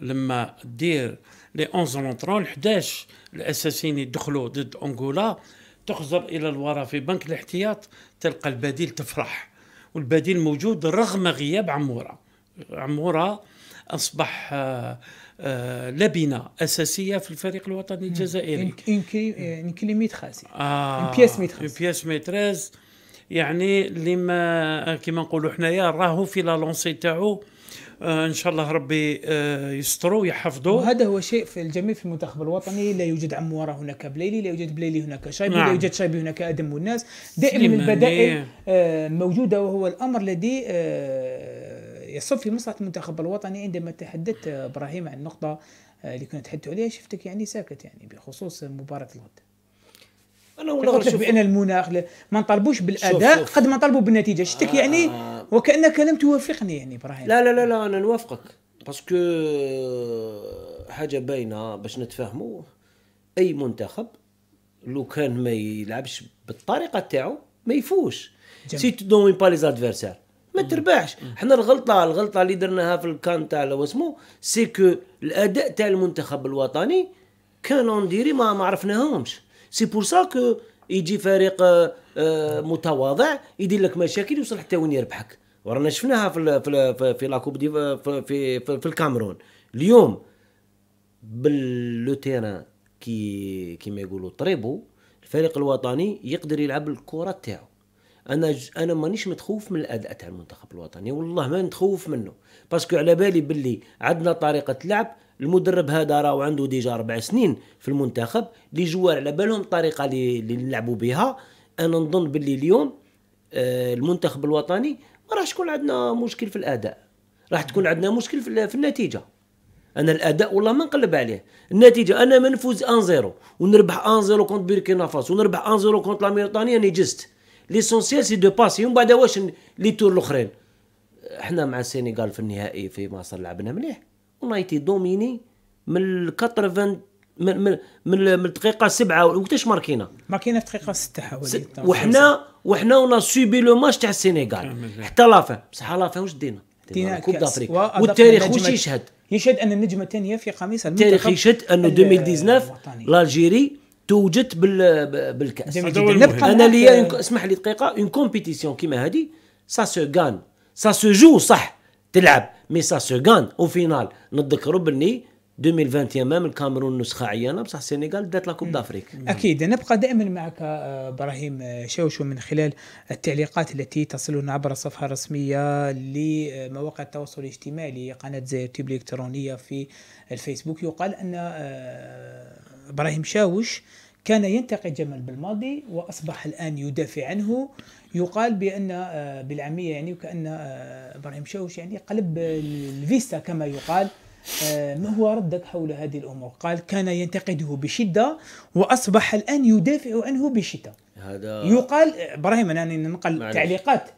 لما دير لي 11 لونترون 11 الاساسيين يدخلوا ضد انغولا تخزر الى الوراء في بنك الاحتياط تلقى البديل تفرح والبديل موجود رغم غياب عمورة عمورة أصبح آه، آه، لبنة أساسية في الفريق الوطني الجزائري إن ميتريز يعني اللي ما كما نقولوا حنايا راهو في لا لونسي تاعو آه، ان شاء الله ربي آه، يستروا ويحفظوا وهذا هو شيء في الجميل في المنتخب الوطني لا يوجد عم عموره هناك بليلي لا يوجد بليلي هناك شايبي نعم. لا يوجد شايبي هناك ادم والناس دائما البدائل إيه. آه، موجوده وهو الامر الذي يصب في مصلحه المنتخب الوطني عندما تحدثت ابراهيم عن النقطه اللي كنا تحدث عليها شفتك يعني ساكت يعني بخصوص مباراه الغد انا قلت لك بان المناخ ما نطالبوش بالاداء شوف شوف. قد ما نطالبوا بالنتيجه شتك يعني آه يعني وكانك لم توافقني يعني ابراهيم لا لا لا لا انا نوافقك باسكو آه، حاجه باينه باش نتفاهموا اي منتخب لو كان ما يلعبش بالطريقه تاعو ما يفوش سي تو دومين با لي زادفيرسير ما تربحش حنا الغلطه الغلطه اللي درناها في الكان تاع لو اسمو سي كو الاداء تاع المنتخب الوطني كان اون ديري ما عرفناهمش سي بور سا كو يجي فريق متواضع يدير لك مشاكل يوصل حتى وين يربحك ورانا شفناها في في في لاكوب دي في, في, في, في الكاميرون اليوم باللو تيرا كي كيما يقولوا طريبو الفريق الوطني يقدر يلعب الكره تاعو انا ج... انا مانيش متخوف من الاداء تاع المنتخب الوطني والله ما نتخوف منه باسكو على بالي باللي عندنا طريقه لعب المدرب هذا راهو عنده ديجا ربع سنين في المنتخب لي جوار على بالهم الطريقه اللي نلعبوا بها انا نظن باللي اليوم آه، المنتخب الوطني ما راحش تكون عندنا مشكل في الاداء راح تكون عندنا مشكل في, النتيجه انا الاداء والله ما نقلب عليه النتيجه انا ما نفوز 1-0 ونربح 1-0 كونت بيركينا فاس ونربح 1-0 كونت لا ني نجزت ليسونسيال سي دو باسي ومن بعد واش لي تور الاخرين احنا مع السنغال في النهائي في مصر لعبنا مليح اون ايتي دوميني من 80 من من من الدقيقه سبعه وقتاش ماركينا ماركينا في الدقيقه سته حوالي وحنا وحنا ونا سوبي لو ماتش تاع السنغال آه، حتى لافان بصح لافان واش دينا دينا كوب دافريك والتاريخ واش يشهد يشهد ان النجمه الثانيه في قميص التاريخ يشهد انه 2019 لالجيري توجت بال بالكاس انا ليا اسمح لي دقيقه اون كومبيتيسيون كيما هذه سا سو كان سا سو جو صح تلعب مي سا سو غان او فينال نتذكروا باللي 2021 مام الكاميرون نسخه عيانه بصح السنغال دات لا كوب دافريك اكيد نبقى دائما معك ابراهيم شوشو من خلال التعليقات التي تصلنا عبر الصفحه الرسميه لمواقع التواصل الاجتماعي قناه زاير تيب الالكترونيه في الفيسبوك يقال ان ابراهيم شاوش كان ينتقد جمال بالماضي واصبح الان يدافع عنه يقال بان آه، بالعاميه يعني وكان آه، ابراهيم شوش يعني قلب الفيستا كما يقال آه، ما هو ردك حول هذه الامور؟ قال كان ينتقده بشده واصبح الان يدافع عنه بشده. هذا يقال ابراهيم انا ننقل يعني معلش. تعليقات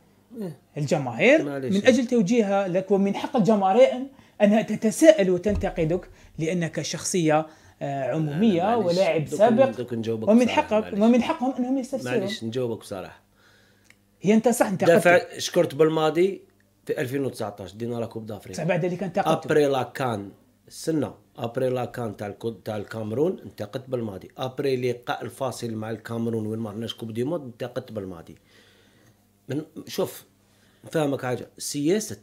إيه. الجماهير معلش. من اجل توجيهها لك ومن حق الجماهير انها تتساءل وتنتقدك لانك شخصيه آه، عموميه ولاعب سابق ومن حقك ومن حقهم انهم يستفسروا معليش نجاوبك بصراحه هي انت صح انت دافع شكرت بالماضي في 2019 دينا لا كوب دافريكا بعد ذلك انتقدت ابري لا كان استنى ابري لا كان تاع تاع الكاميرون انتقدت بالماضي ابري لقاء الفاصل مع الكاميرون وين ما رناش كوب دي مود انتقدت بالماضي من شوف نفهمك حاجه سياسه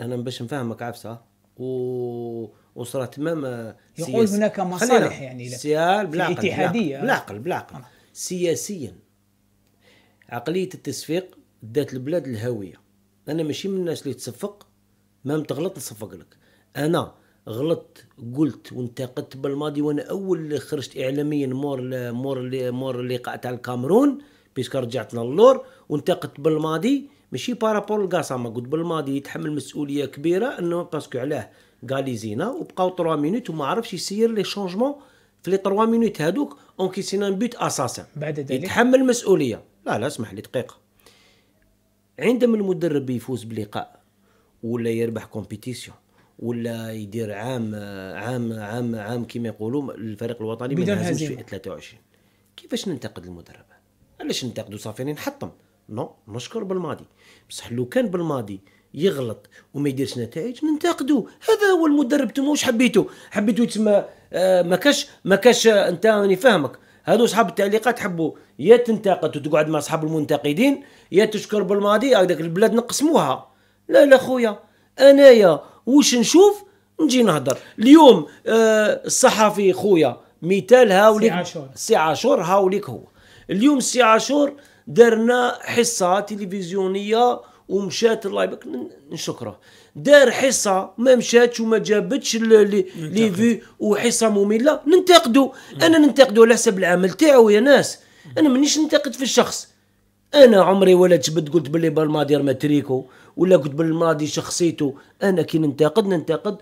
انا باش نفهمك عفسه و اسره ما آه، يقول هناك مصالح يعني سيال بالعقل الاتحاديه بالعقل بالعقل آه. سياسيا عقليه التصفيق دات البلاد الهويه انا ماشي من الناس اللي تصفق ما تغلط نصفق لك انا غلطت قلت وانتقدت بالماضي وانا اول اللي خرجت اعلاميا مور مور مور اللقاء تاع الكامرون بيسكو رجعتنا للور وانتقدت بالماضي ماشي بارابور ما قلت بالماضي يتحمل مسؤوليه كبيره انه باسكو علاه زينا وبقاو 3 مينوت وما عرفش يسير لي شونجمون في لي 3 مينوت هذوك اون كيسينا بوت اساسا بعد ذلك يتحمل مسؤوليه لا لا اسمح لي دقيقه عندما المدرب يفوز بلقاء ولا يربح كومبيتيسيون ولا يدير عام عام عام عام كما يقولوا الفريق الوطني بدون هزيمه في 23 كيفاش ننتقد المدرب علاش ننتقدوا صافي نحطم نو نشكر بالماضي بصح لو كان بالماضي يغلط وما يديرش نتائج ننتقدو هذا هو المدرب انتم واش حبيتو حبيتو تسمى آه، ما كاش ما كاش آه، انت راني فاهمك هادو صحاب التعليقات حبوا يا تنتقد وتقعد مع صحاب المنتقدين يا تشكر بالماضي هكذاك البلاد نقسموها لا لا خويا انايا واش نشوف نجي نهضر اليوم آه، الصحفي خويا مثال هاوليك سي عاشور هاوليك هو اليوم سي عاشور درنا حصه تلفزيونيه ومشات الله يبارك نشكره دار حصه ما مشاتش وما جابتش لي في وحصه ممله ننتقدو انا ننتقدو على حسب العمل تاعو يا ناس انا مانيش ننتقد في الشخص انا عمري ولا جبت قلت باللي بالماضي راه ماتريكو ولا قلت بالماضي شخصيته انا كي ننتقد ننتقد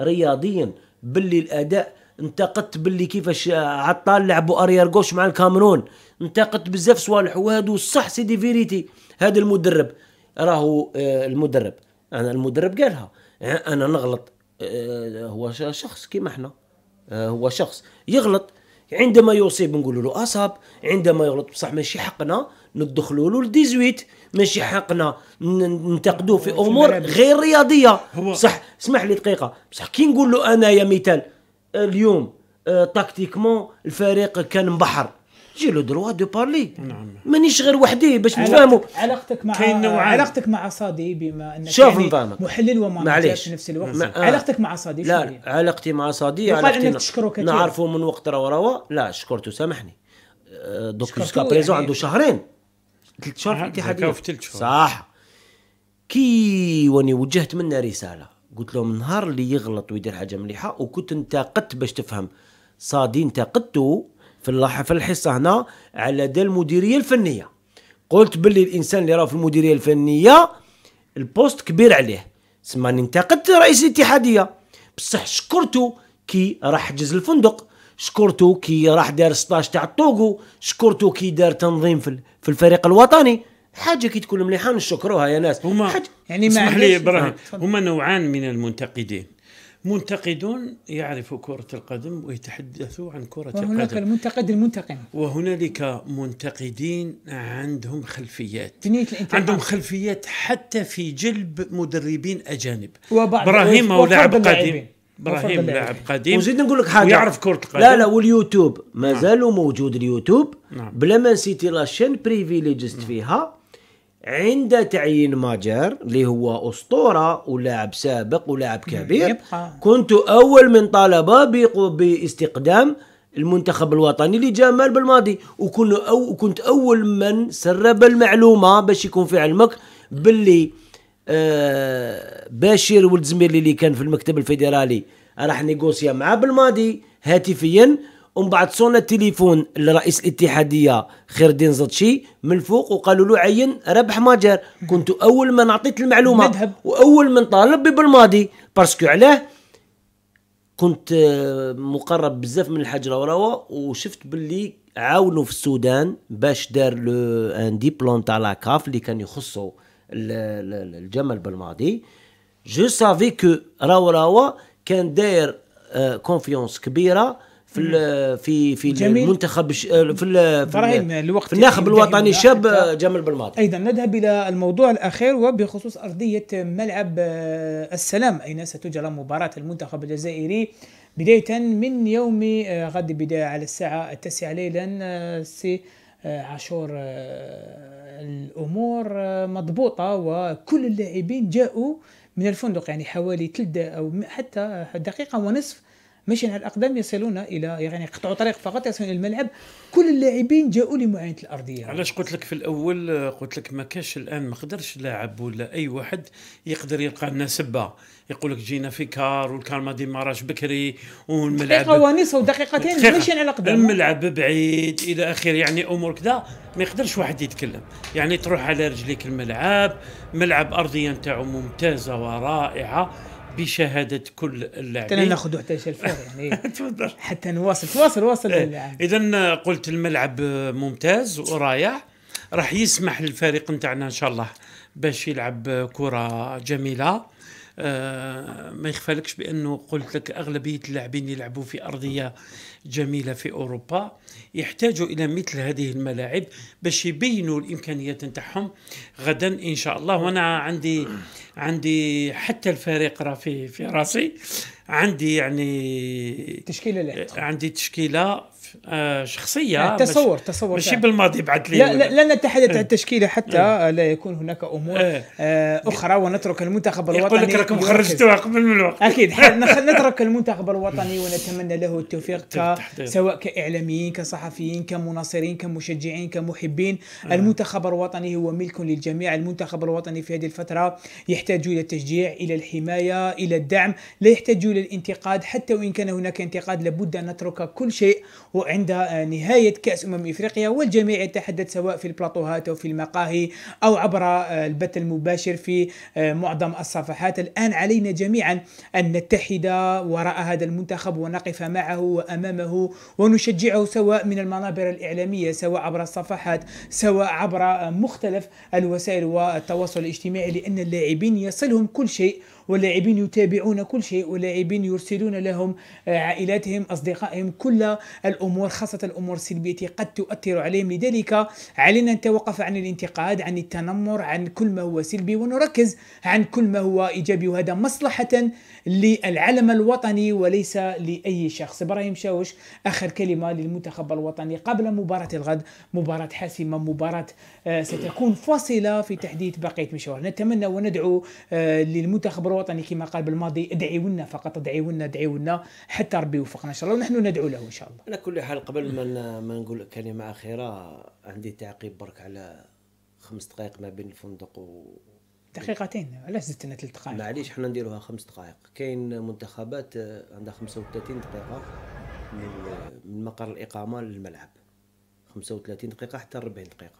رياضيا باللي الاداء انتقدت باللي كيفاش عطال لعبوا اريار جوش مع الكاميرون انتقدت بزاف صوالح وهادو صح سيدي فيريتي هذا المدرب راهو آه، المدرب انا المدرب قالها انا نغلط آه، هو شخص كيما احنا آه، هو شخص يغلط عندما يصيب نقول له اصاب عندما يغلط بصح ماشي حقنا ندخلوا له 18 ماشي حقنا ننتقدوه في امور غير رياضيه صح اسمح لي دقيقه بصح كي نقول له انا يا مثال اليوم آه، تاكتيكمون الفريق كان مبحر جي لو دروا دو بارلي نعم مانيش غير وحدي باش نتفاهموا علاقتك مع آه، علاقتك مع صادي بما انك شوف يعني نظامك. محلل ومانجر في نفس الوقت آه. علاقتك مع صادي لا شوية. علاقتي مع صادي علاقتي انك تشكره كثير نعرفه من وقت روا روا لا شكرته سامحني آه، دوك جوسكا بريزون يعني. عنده شهرين ثلاث شهور في الاتحاديه صح كي واني وجهت منه رساله قلت لهم نهار اللي يغلط ويدير حاجه مليحه وكنت انتقدت باش تفهم صادي انتقدته في في الحصه هنا على دا المديريه الفنيه قلت باللي الانسان اللي راه في المديريه الفنيه البوست كبير عليه سما انتقدت رئيس الاتحاديه بصح شكرته كي راح حجز الفندق شكرته كي راح دار 16 تاع الطوغو شكرته كي دار تنظيم في الفريق الوطني حاجه كي تكون مليحه نشكروها يا ناس هما حاجة يعني ما اسمح لي ابراهيم هما نوعان من المنتقدين منتقدون يعرفوا كرة القدم ويتحدثوا عن كرة القدم وهناك المنتقد المنتقم وهنالك منتقدين عندهم خلفيات عندهم خلفيات حتى في جلب مدربين أجانب إبراهيم هو لاعب قديم ابراهيم لاعب قديم وزيد نقول لك حاجه ويعرف كره القدم لا لا واليوتيوب ما نعم. زالوا موجود اليوتيوب نعم. بلا ما نسيتي لاشين بريفيليجست نعم. فيها عند تعيين ماجر اللي هو اسطوره ولاعب سابق ولاعب كبير يبقى. كنت اول من طالب باستقدام المنتخب الوطني اللي جاء مال بالماضي وكنت أو كنت اول من سرب المعلومه باش يكون في علمك باللي آه باشير ولد اللي كان في المكتب الفيدرالي راح نيغوسيا مع بالماضي هاتفيا ومن بعد صونا التليفون لرئيس الاتحاديه خير الدين زطشي من الفوق وقالوا له عين ربح ماجر كنت اول من اعطيت المعلومه مذهب. واول من طالب بالماضي باسكو علاه كنت آه، مقرب بزاف من الحاج وراوا وشفت باللي عاونوا في السودان باش دار لو ان ديبلوم تاع لا كاف اللي كان يخصو الجمل بالماضي جو سافي كو راوا كان داير كونفيونس آه، كبيره في في في جميل. المنتخب آه، في الوقت في الناخب الوطني الشاب آه، جمال بالماضي ايضا نذهب الى الموضوع الاخير وبخصوص ارضيه ملعب آه، السلام اين ستجرى مباراه المنتخب الجزائري بدايه من يوم غد بدايه على الساعه التاسعه ليلا سي عاشور الامور مضبوطه وكل اللاعبين جاءوا من الفندق يعني حوالي ثلث او حتى دقيقه ونصف ماشيين على الاقدام يصلون الى يعني قطعوا طريق فقط يصلون الى الملعب كل اللاعبين جاؤوا لمعاينه الارضيه علاش قلت لك في الاول قلت لك ما كاش الان ما قدرش لاعب ولا اي واحد يقدر يلقى لنا سبه يقول لك جينا في كار والكار ما راش بكري والملعب دقيقه ونص ودقيقتين ماشيين على قدام الملعب بعيد الى اخره يعني امور كذا ما يقدرش واحد يتكلم يعني تروح على رجليك الملعب ملعب ارضيه نتاعو ممتازه ورائعه بشهاده كل اللاعبين حتى ناخذ حتى الفوق يعني تفضل حتى نواصل تواصل واصل إيه. اذا قلت الملعب ممتاز ورايح راح يسمح للفريق نتاعنا ان شاء الله باش يلعب كره جميله آه، ما يخفالكش بانه قلت لك اغلبيه اللاعبين يلعبوا في ارضيه جميله في اوروبا يحتاجوا الى مثل هذه الملاعب باش يبينوا الامكانيات نتاعهم غدا ان شاء الله وانا عندي عندي حتى الفريق راه في في راسي عندي يعني تشكيله لعبة. عندي تشكيله آه، شخصيه آه، تصور مش تصور ماشي بالماضي بعد لي لا, لا, لا نتحدث عن إيه. التشكيله حتى إيه. آه، لا يكون هناك امور إيه. اخرى ونترك المنتخب الوطني يقول لك راكم خرجتوها قبل من الوقت اكيد نترك المنتخب الوطني ونتمنى له التوفيق ك... سواء كاعلاميين كصحفيين كمناصرين كمشجعين كمحبين المنتخب الوطني هو ملك للجميع المنتخب الوطني في هذه الفتره يحتاج الى التشجيع الى الحمايه الى الدعم لا يحتاج الى الانتقاد حتى وان كان هناك انتقاد لابد ان نترك كل شيء و عند آه، نهاية كأس أمم إفريقيا والجميع يتحدث سواء في البلاطوهات أو في المقاهي أو عبر آه، البث المباشر في آه، معظم الصفحات الآن علينا جميعا أن نتحد وراء هذا المنتخب ونقف معه وأمامه ونشجعه سواء من المنابر الإعلامية سواء عبر الصفحات سواء عبر مختلف الوسائل والتواصل الاجتماعي لأن اللاعبين يصلهم كل شيء واللاعبين يتابعون كل شيء واللاعبين يرسلون لهم آه، عائلاتهم أصدقائهم كل الأمور خاصة الأمور السلبية قد تؤثر عليهم لذلك علينا أن نتوقف عن الانتقاد عن التنمر عن كل ما هو سلبي ونركز عن كل ما هو إيجابي وهذا مصلحة للعلم الوطني وليس لأي شخص إبراهيم شاوش آخر كلمة للمنتخب الوطني قبل مباراة الغد مباراة حاسمة مباراة آه، ستكون فاصلة في تحديد بقية مشوار نتمنى وندعو آه، للمنتخب الوطني كما قال بالماضي ادعيوا لنا فقط ادعيوا لنا ادعيوا لنا حتى ربي يوفقنا ان شاء الله ونحن ندعو له ان شاء الله انا كل حال قبل ما ما نقول كلمه اخيره عندي تعقيب برك على خمس دقائق ما بين الفندق و دقيقتين علاش زدتنا ثلاث دقائق معليش حنا نديروها خمس دقائق كاين منتخبات آه، عندها 35 دقيقه من آه، من مقر الاقامه للملعب 35 دقيقه حتى 40 دقيقه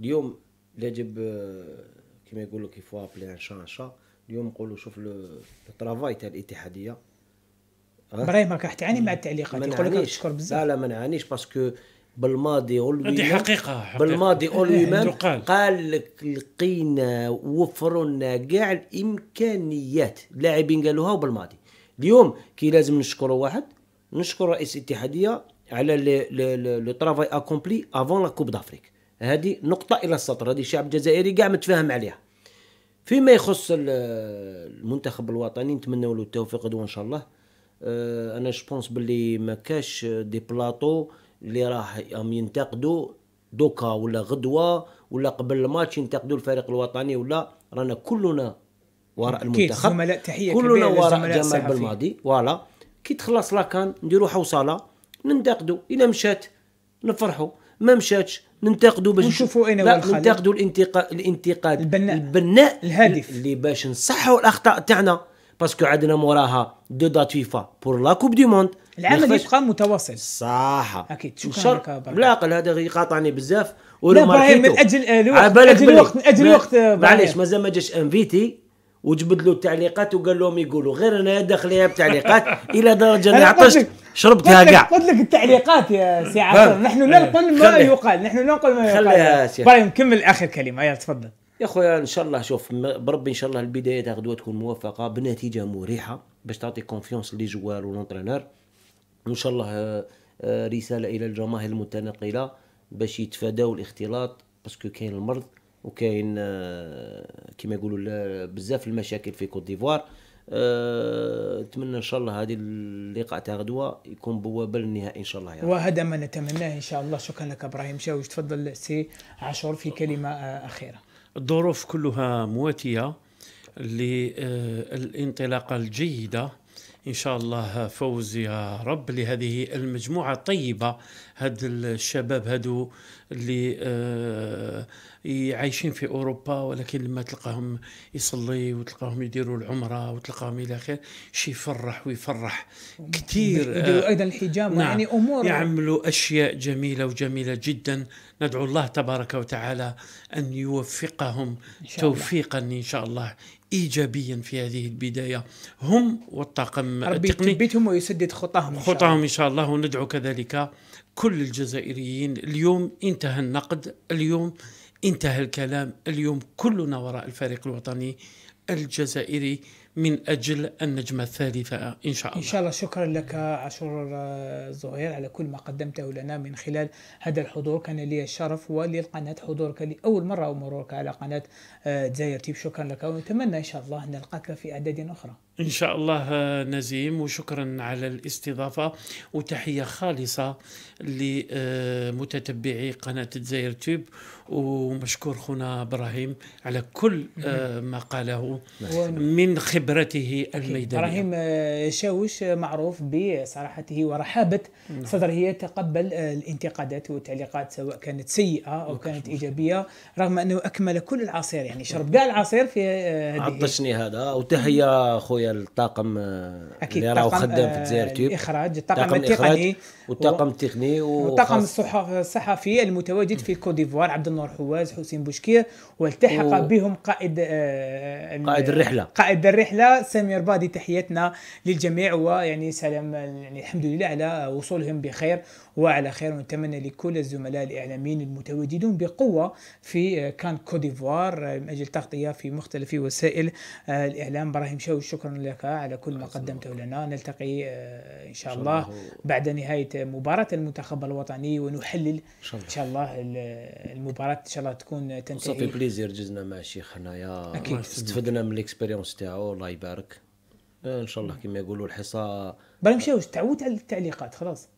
اليوم يجب آه، كما يقولوا كيف بلي ان شان شا اليوم نقولوا شوف لو ترافاي تاع الاتحاديه ابراهيم راك تعاني مع التعليقات يقول لك تشكر بزاف لا لا ما نعانيش باسكو بالماضي اولوي هذه حقيقه, حقيقة. بالماضي إيه، اولوي مان قال لك لقينا وفروا لنا كاع الامكانيات اللاعبين قالوها وبالماضي اليوم كي لازم نشكروا واحد نشكر رئيس الاتحاديه على لو ترافاي اكومبلي افون لا كوب دافريك هذه نقطه الى السطر هذه الشعب الجزائري كاع متفاهم عليها فيما يخص المنتخب الوطني نتمنى له التوفيق دو ان شاء الله أه، انا جوبونس باللي ما كاش دي بلاطو اللي راح ينتقدوا دوكا ولا غدوه ولا قبل الماتش ينتقدوا الفريق الوطني ولا رانا كلنا وراء المنتخب كلنا وراء جمال بالماضي فوالا كي تخلص لاكان نديرو حوصله ننتقدوا اذا مشات نفرحوا ما مشاتش ننتقدوا باش نشوفوا اين لا ننتقدوا الانتقاد الانتقاد البناء, البناء الهادف اللي باش نصحوا الاخطاء تاعنا باسكو عندنا موراها دو دات فيفا بور لا كوب دي موند العمل يبقى متواصل صح اكيد شكرا بالعقل هذا يقاطعني بزاف ولو لا من اجل آه، الوقت من اجل الوقت من اجل الوقت معليش مازال ما جاش انفيتي وجبد له التعليقات وقال لهم يقولوا غير انا داخل داخليها بتعليقات الى درجه اني عطشت شربتها كاع قلت لك التعليقات يا سي عاصر نحن لا ما يقال نحن ننقل ما يقال خليها ابراهيم كمل اخر كلمه يلا تفضل يا خويا ان شاء الله شوف بربي ان شاء الله البدايه تاع غدوه تكون موفقه بنتيجه مريحه باش تعطي كونفيونس لي جوار ولونترينور وان شاء الله آه، رساله الى الجماهير المتنقله باش يتفاداو الاختلاط باسكو كاين المرض وكاين آه، كما يقولوا بزاف المشاكل في كوت ديفوار آه، نتمنى ان شاء الله هذه اللقاء تاع غدوه يكون بوابه للنهائي ان شاء الله رب وهذا ما نتمناه ان شاء الله شكرا لك ابراهيم شاوج تفضل سي عاشور في كلمه اخيره الظروف كلها مواتيه للانطلاقه الجيده إن شاء الله فوز يا رب لهذه المجموعة الطيبة هاد الشباب هادو اللي آه عايشين في اوروبا ولكن لما تلقاهم يصلي وتلقاهم يديروا العمره وتلقاهم الى اخره شي يفرح ويفرح كثير آه، ايضا الحجاب نعم يعني امور يعملوا اشياء جميله وجميله جدا ندعو الله تبارك وتعالى ان يوفقهم إن توفيقا ان شاء الله ايجابيا في هذه البدايه هم والطاقم ربي التقني بيتهم ويسدد خطاهم خطاهم ان شاء الله وندعو كذلك كل الجزائريين اليوم انتهى النقد اليوم انتهى الكلام اليوم كلنا وراء الفريق الوطني الجزائري من أجل النجمة الثالثة إن شاء الله إن شاء الله شكرا لك عاشور زهير على كل ما قدمته لنا من خلال هذا الحضور كان لي الشرف وللقناة حضورك لأول مرة ومرورك على قناة جزائر آه، تيب شكرا لك ونتمنى إن شاء الله نلقاك في أعداد أخرى إن شاء الله آه، نزيم وشكرا على الاستضافة وتحية خالصة لمتتبعي آه، قناة الجزائر تيوب ومشكور خونا إبراهيم على كل آه، ما قاله من خبرته الميدانية إبراهيم شاوش معروف بصراحته ورحابة نعم. صدره يتقبل الانتقادات والتعليقات سواء كانت سيئة أو كانت إيجابية رغم أنه أكمل كل العصير يعني شرب كاع العصير في هذه عطشني هذا وتحية خويا ديال الطاقم آه، اللي راهو خدام في الجزائر آه، تيوب الاخراج الطاقم, الطاقم التقني والطاقم التقني والطاقم الصحفي المتواجد في الكوت ديفوار عبد النور حواز حسين بوشكير والتحق و... بهم قائد آه، قائد الرحله قائد الرحله سامي ربادي تحياتنا للجميع ويعني سلام يعني الحمد لله على وصولهم بخير وعلى خير ونتمنى لكل الزملاء الإعلاميين المتواجدون بقوة في آه، كان كوديفوار آه، من أجل تغطية في مختلف وسائل آه، الإعلام إبراهيم شاوي شكرا لك على كل ما قدمته لنا نلتقي إن شاء الله بعد نهاية مباراة المنتخب الوطني ونحلل إن شاء الله المباراة إن شاء الله تكون تنتهي صافي بليزير جزنا مع الشيخ هنايا أكيد استفدنا من الإكسبيريونس تاعو الله يبارك ان شاء الله كما يقولوا الحصه برا مشاوش تعودت على التعليقات خلاص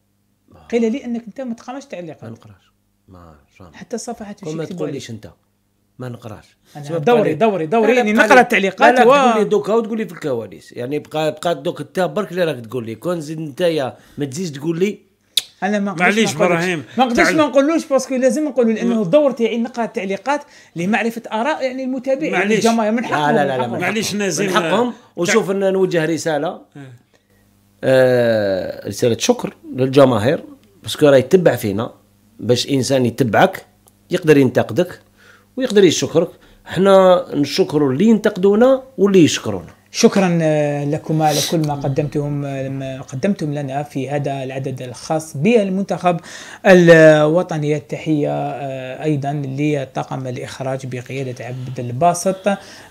قيل لي انك انت ما تقراش تعليقات ما نقراش ما فهمت حتى صفحه ما تقوليش انت ما نقراش أنا دوري دوري دوري يعني نقرا التعليقات لا, و... تقول لي دوكا وتقول لي في الكواليس يعني بقى بقى دوك انت برك اللي راك تقول لي كون زيد انت ما تزيدش تقول لي انا ما معليش ابراهيم ما نقدرش ما نقولوش باسكو لازم نقولوا لانه الدور تاعي نقرا التعليقات لمعرفه اراء يعني المتابعين يعني الجماهير من حقهم لا لا, لا معليش نازل من حقهم وشوف ان نوجه رساله آه، رساله شكر للجماهير باسكو راه يتبع فينا باش انسان يتبعك يقدر ينتقدك ويقدر يشكرك حنا نشكروا اللي ينتقدونا واللي يشكرونا شكرا آه، لكما لكل ما قدمتم قدمتم لنا في هذا العدد الخاص بالمنتخب الوطني التحيه آه، ايضا لطاقم الاخراج بقياده عبد الباسط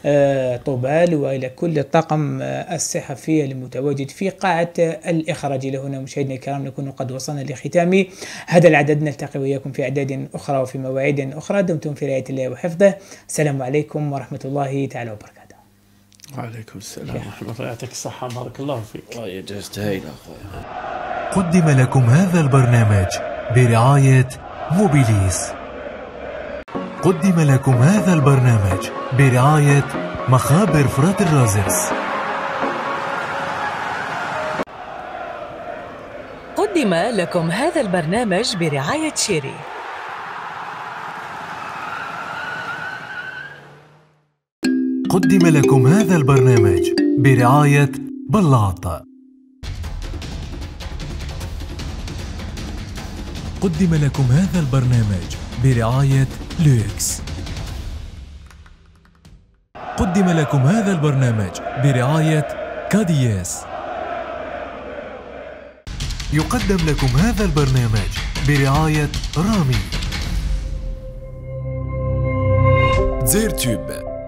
آه، طوبال والى كل الطاقم الصحفي المتواجد في قاعه الاخراج الى هنا مشاهدينا الكرام نكون قد وصلنا لختام هذا العدد نلتقي وياكم في اعداد اخرى وفي مواعيد اخرى دمتم في رعايه الله وحفظه السلام عليكم ورحمه الله تعالى وبركاته وعليكم السلام ورحمة الله يعطيك الصحة بارك الله فيك الله يجزيك خير قدم لكم هذا البرنامج برعاية موبيليس قدم لكم هذا البرنامج برعاية مخابر فرات الرازرس قدم لكم هذا البرنامج برعاية شيري قدم لكم هذا البرنامج برعاية بلاط قدم لكم هذا البرنامج برعاية لوكس قدم لكم هذا البرنامج برعاية كادياس يقدم لكم هذا البرنامج برعاية رامي زير تيوب